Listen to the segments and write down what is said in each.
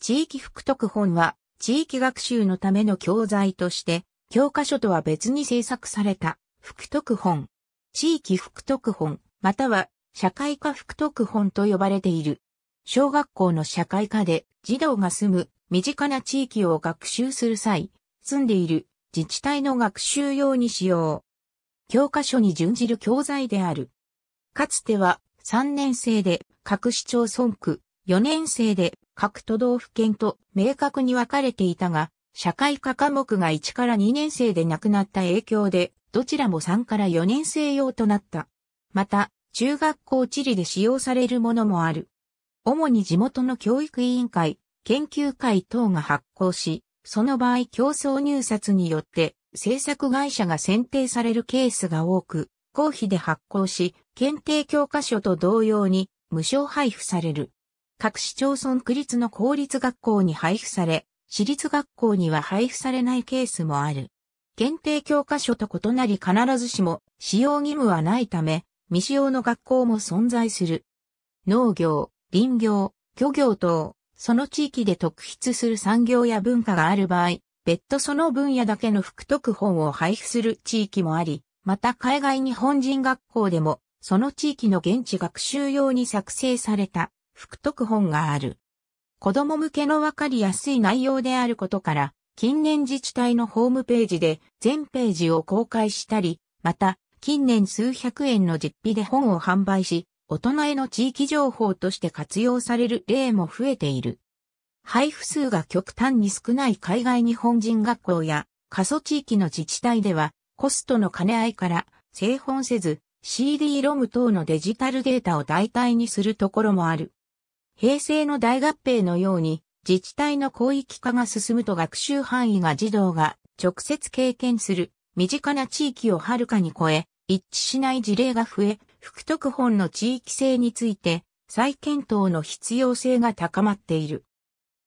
地域福徳本は、地域学習のための教材として、教科書とは別に制作された、福徳本。地域福徳本、または、社会科福徳本と呼ばれている。小学校の社会科で、児童が住む、身近な地域を学習する際、住んでいる、自治体の学習用に使用。教科書に準じる教材である。かつては、3年生で、各市町村区、4年生で各都道府県と明確に分かれていたが、社会科科目が1から2年生でなくなった影響で、どちらも3から4年生用となった。また、中学校地理で使用されるものもある。主に地元の教育委員会、研究会等が発行し、その場合競争入札によって制作会社が選定されるケースが多く、公費で発行し、検定教科書と同様に無償配布される。各市町村区立の公立学校に配布され、私立学校には配布されないケースもある。限定教科書と異なり必ずしも使用義務はないため、未使用の学校も存在する。農業、林業、漁業等、その地域で特筆する産業や文化がある場合、別途その分野だけの副徳本を配布する地域もあり、また海外日本人学校でも、その地域の現地学習用に作成された福徳本がある。子供向けのわかりやすい内容であることから、近年自治体のホームページで全ページを公開したり、また、近年数百円の実費で本を販売し、大人への地域情報として活用される例も増えている。配布数が極端に少ない海外日本人学校や過疎地域の自治体ではコストの兼ね合いから製本せず CD ロム等のデジタルデータを代替にするところもある。平成の大合併のように、自治体の広域化が進むと学習範囲が児童が直接経験する身近な地域をはるかに超え、一致しない事例が増え、副特本の地域性について再検討の必要性が高まっている。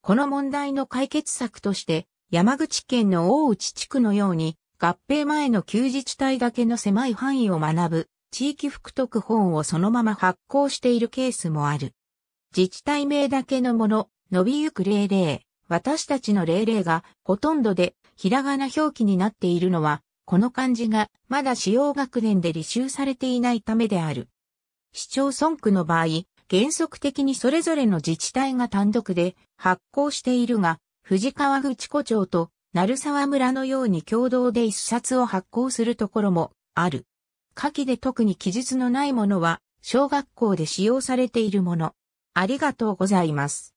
この問題の解決策として、山口県の大内地区のように、合併前の旧自治体だけの狭い範囲を学ぶ、地域副特本をそのまま発行しているケースもある。自治体名だけのもの、伸びゆく例例、私たちの例例がほとんどでひらがな表記になっているのは、この漢字がまだ使用学年で履修されていないためである。市町村区の場合、原則的にそれぞれの自治体が単独で発行しているが、藤川口湖町と鳴沢村のように共同で一冊を発行するところもある。下記で特に記述のないものは、小学校で使用されているもの。ありがとうございます。